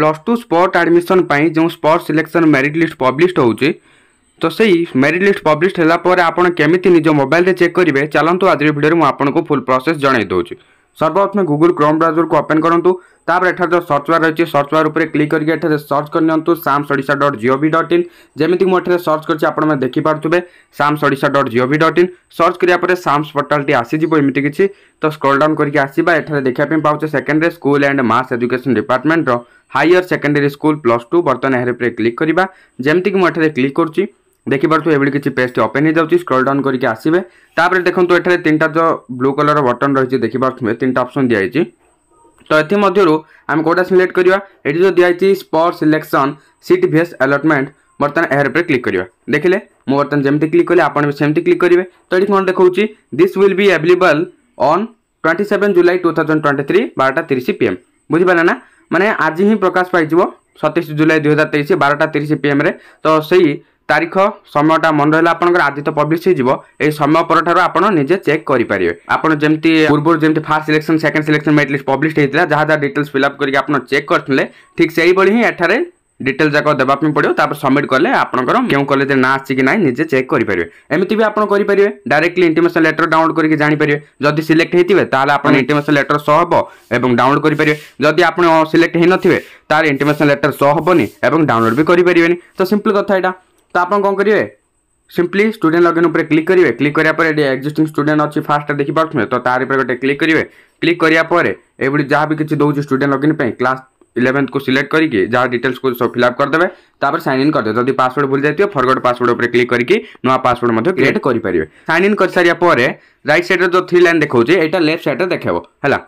plus two spot admission ପାଇଁ ଯେଉଁ spot selection merit list publish ହେଉଛି ତ ସେଇ ମେରିଟ୍ ଲିଷ୍ଟ ପବ୍ଲିଶ ହେଲା ପରେ ଆପଣ କେମିତି ନିଜ ମୋବାଇଲରେ ଚେକ୍ କରିବେ ଚାଲନ୍ତୁ ଆଜିର ଭିଡ଼ିଓରେ ମୁଁ ଆପଣଙ୍କୁ ଫୁଲ୍ ପ୍ରୋସେସ୍ ଜଣାଇ ଦେଉଛି সর্বপ্রথমে গুগল ক্রোম ব্রাউজরକୁ ଓପେନ୍ କରନ୍ତୁ ତାପରେ ଏଠାରେ ଯେଉଁ ସର୍ଚ୍ଚ ବାର୍ ରହିଛି ସର୍ଚ୍ଚ ବାର୍ ଉପରେ କ୍ଲିକ୍ କରିକି ଏଠାରେ ସର୍ଚ୍ଚ କରିନିଅନ୍ତୁ SAMS Odisha dot G O V dot in ଯେମିତି ମୁଁ ଏଠାରେ ସର୍ଚ୍ଚ କରିଛି ଆପଣମାନେ ଦେଖିପାରୁଥିବେ SAMS Odisha dot G O V dot in search କରିବା ପରେ ସାମ୍ସ ପୋର୍ଟାଲ୍ଟି ଆସିଯିବ ଏମିତି କିଛି ତ ସ୍କ୍ରୋଲ୍ ଡାଉନ୍ କରିକି ଆସିବା ଏଠାରେ ଦେଖିବା ପାଇଁ ପାଉଛେ ସେକେଣ୍ଡରେ ସ୍କୁଲ୍ ଆଣ୍ଡ ମାସ୍ ଏଜୁକେସନ୍ ଡିପାର୍ଟମେଣ୍ଟର higher secondary school plus two ବର୍ତ୍ତମାନ ଏହାର ଉପରେ କ୍ଲିକ୍ କରିବା ଯେମିତିକି ମୁଁ ଏଠାରେ କ୍ଲିକ୍ କରୁଛି ଦେଖିପାରୁଥିବେ ଏଭଳି କିଛି ପେଜଟି ଓପେନ୍ ହୋଇଯାଉଛି ସ୍କ୍ରଲ୍ ଡାଉନ୍ କରିକି ଆସିବେ ତାପରେ ଦେଖନ୍ତୁ ଏଠାରେ ତିନିଟା ଯେଉଁ ବ୍ଲୁ କଲର୍ ବଟନ୍ ରହିଛି ଦେଖିପାରୁଥିବେ ତିନିଟା ଅପସନ୍ ଦିଆଯାଇଛି ତ ଏଥିମଧ୍ୟରୁ ଆମେ କେଉଁଟା ସିଲେକ୍ଟ କରିବା ଏଠି ଯେଉଁ ଦିଆଯାଇଛି spot selection seat wise allotment ବର୍ତ୍ତମାନ ଏହା ଉପରେ କ୍ଲିକ୍ କରିବା ଦେଖିଲେ ମୁଁ ବର୍ତ୍ତମାନ ଯେମିତି କ୍ଲିକ୍ କଲି ଆପଣ ବି ସେମିତି କ୍ଲିକ୍ କରିବେ ତ ଏଠି କ'ଣ ଦେଖାଉଛି this will be available on twenty seven July two thousand twenty three ବାରଟା ତିରିଶ ପି ଏମ୍ ବୁଝିପାରିଲେ ନା ମାନେ ଆଜି ହିଁ ପ୍ରକାଶ ପାଇଯିବ ସତେଇଶ ଜୁଲାଇ ଦୁଇ ହଜାର ତେଇଶ ବାରଟା ତିରିଶ ପିଏମ୍ରେ ତ ସେଇ ତାରିଖ ସମୟଟା ମନେ ରହିଲା ଆପଣଙ୍କର ଆଜି ତ ପବ୍ଲିଶ ହେଇଯିବ ଏହି ସମୟ ପରଠାରୁ ଆପଣ ନିଜେ ଚେକ୍ କରିପାରିବେ ଆପଣ ଯେମିତି ପୂର୍ବରୁ ଯେମିତି first selection second selection merit list publish ହେଇଥିଲା ଯାହା ଯାହା ଡିଟେଲ୍ସ ଫିଲ୍ଅପ୍ କରିକି ଆପଣ ଚେକ୍ କରିଥିଲେ ଠିକ୍ ସେଇଭଳି ହିଁ ଏଠାରେ ଡିଟେଲ୍ ଯାକ ଦେବା ପାଇଁ ପଡ଼ିବ ତାପରେ ସବମିଟ୍ କଲେ ଆପଣଙ୍କର କେଉଁ କଲେଜରେ ନାଁ ଆସିଛି କି ନାହିଁ ନିଜେ ଚେକ୍ କରିପାରିବେ ଏମିତି ବି ଆପଣ କରିପାରିବେ ଡାଇରେକ୍ଟଲି ଇଣ୍ଟିମେସନ୍ ଲେଟର ଡାଉନଲୋଡ୍ କରିକି ଜାଣିପାରିବେ ଯଦି ସିଲେକ୍ଟ ହେଇଥିବେ ତାହେଲେ ଆପଣ ଇଣ୍ଟିମେସନ୍ ଲେଟର ସହ ହେବ ଏବଂ ଡାଉନଲୋଡ୍ କରିପାରିବେ ଯଦି ଆପଣ ସିଲେକ୍ଟ ହେଇନଥିବେ ତାହେଲେ ଇଣ୍ଟିମେସନ୍ ଲେଟର ସହ ହେବନି ଏବଂ ଡାଉନଲୋଡ୍ ବି କରିପାରିବେନି ତ ସିମ୍ପଲ୍ କଥା ଏଇଟା তো ଆପଣ କ'ଣ କରିବେ ସିମ୍ପଲି ଷ୍ଟୁଡେଣ୍ଟ ଲଗଇନ୍ ଉପରେ କ୍ଲିକ୍ କରିବେ କ୍ଲିକ୍ କରିବା ପରେ ଏଠି ଏକ୍ଜିଷ୍ଟିଂ ଷ୍ଟୁଡେଣ୍ଟ ଅଛି ଫାର୍ଷ୍ଟଟା ଦେଖିପାରୁଥିବେ ତ ତାରି ଉପରେ ଗୋଟେ କ୍ଲିକ୍ କରିବେ କ୍ଲିକ୍ କରିବା ପରେ ଏଭଳି ଯାହା ବି କିଛି ଦେଉଛି ଷ୍ଟୁଡେଣ୍ଟ ଲଗଇନ୍ ପାଇଁ କ୍ଲାସ୍ ইলেভেন্থ কু সিলেক্ট করি যা ডিটেলস কু সব ফিল আপ করদেবে তাপরে সাইন ইন করদেবে যদি পাসওয়ার্ড ভুল যাই ফরগড পাসওয়ার্ড উপরে ক্লিক করি নয় পাসওয়ার্ড মধ্যে ক্রিয়েট করে পারে সাইন ইন করে সারা পরে রাইট সাইড্রে যে থ্রি লাইন দেখাচ্ছে এইটা লেফট সাইড্রে দেখাব হ্যাঁ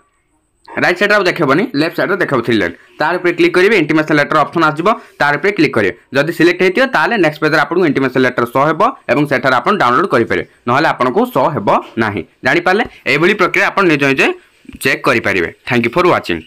রাইট সাইড্রে দেখাবনি লেফট সাইড্রে দেখাব থ্রি লাইন তার উপরে ক্লিক করবে ইন্টিমেশন লেটর অপশন আসব তার উপরে ক্লিক করবে যদি সিলেক্ট হয়ে তাহলে নেক্সট পেজরে আপনার ইন্টিমেশন লেটর শো হব এবং সেটার আপনার ডাউনলোড করে নহলে আপনার শো হব না জাঁপারে এইভাবে প্রক্রিয়া আপনার নিজ নিজে চেক করে থ্যাংক ইউ ফর ওয়াচিং